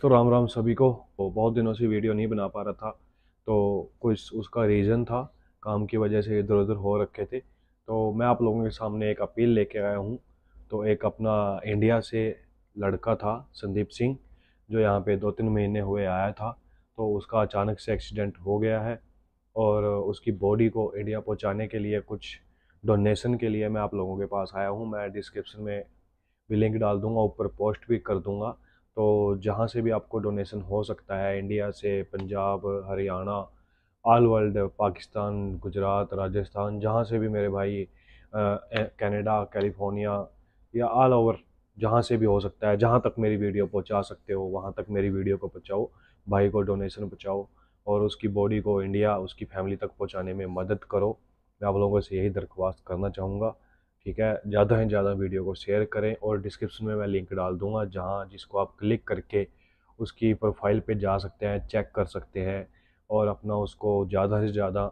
तो राम राम सभी को तो बहुत दिनों से वीडियो नहीं बना पा रहा था तो कुछ उसका रीज़न था काम की वजह से इधर उधर हो रखे थे तो मैं आप लोगों के सामने एक अपील लेके आया हूँ तो एक अपना इंडिया से लड़का था संदीप सिंह जो यहाँ पे दो तीन महीने हुए आया था तो उसका अचानक से एक्सीडेंट हो गया है और उसकी बॉडी को इंडिया पहुँचाने के लिए कुछ डोनेसन के लिए मैं आप लोगों के पास आया हूँ मैं डिस्क्रिप्शन में भी लिंक डाल दूँगा ऊपर पोस्ट भी कर दूँगा तो जहाँ से भी आपको डोनेसन हो सकता है इंडिया से पंजाब हरियाणा ऑल वर्ल्ड पाकिस्तान गुजरात राजस्थान जहाँ से भी मेरे भाई कनाडा कैलिफोर्निया या ऑल ओवर जहाँ से भी हो सकता है जहाँ तक मेरी वीडियो पहुँचा सकते हो वहाँ तक मेरी वीडियो को पहुँचाओ भाई को डोनेसन पहुँचाओ और उसकी बॉडी को इंडिया उसकी फैमिली तक पहुँचाने में मदद करो मैं आप लोगों से यही दरख्वास्त करना चाहूँगा ठीक है ज़्यादा से ज़्यादा वीडियो को शेयर करें और डिस्क्रिप्शन में मैं लिंक डाल दूंगा जहाँ जिसको आप क्लिक करके उसकी प्रोफाइल पे जा सकते हैं चेक कर सकते हैं और अपना उसको ज़्यादा से ज़्यादा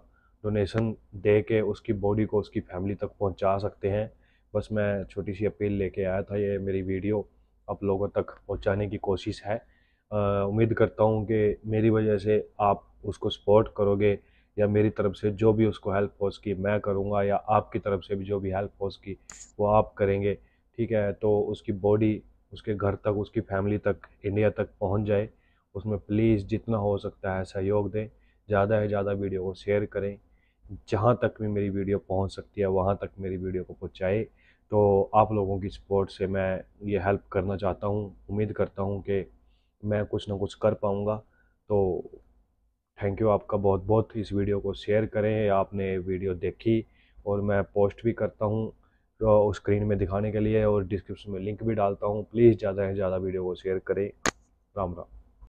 डोनेशन दे के उसकी बॉडी को उसकी फैमिली तक पहुँचा सकते हैं बस मैं छोटी सी अपील लेके आया था ये मेरी वीडियो आप लोगों तक पहुँचाने की कोशिश है उम्मीद करता हूँ कि मेरी वजह से आप उसको सपोर्ट करोगे या मेरी तरफ से जो भी उसको हेल्प हो उसकी मैं करूँगा या आपकी तरफ से भी जो भी हेल्प हो उसकी वो आप करेंगे ठीक है तो उसकी बॉडी उसके घर तक उसकी फैमिली तक इंडिया तक पहुँच जाए उसमें प्लीज़ जितना हो सकता है सहयोग दें ज़्यादा से ज़्यादा वीडियो को शेयर करें जहाँ तक भी मेरी वीडियो पहुँच सकती है वहाँ तक मेरी वीडियो को पहुँचाए तो आप लोगों की सपोर्ट से मैं ये हेल्प करना चाहता हूँ उम्मीद करता हूँ कि मैं कुछ ना कुछ कर पाऊँगा तो थैंक यू आपका बहुत बहुत इस वीडियो को शेयर करें आपने वीडियो देखी और मैं पोस्ट भी करता हूँ तो स्क्रीन में दिखाने के लिए और डिस्क्रिप्शन में लिंक भी डालता हूँ प्लीज़ ज़्यादा से ज़्यादा वीडियो को शेयर करें राम राम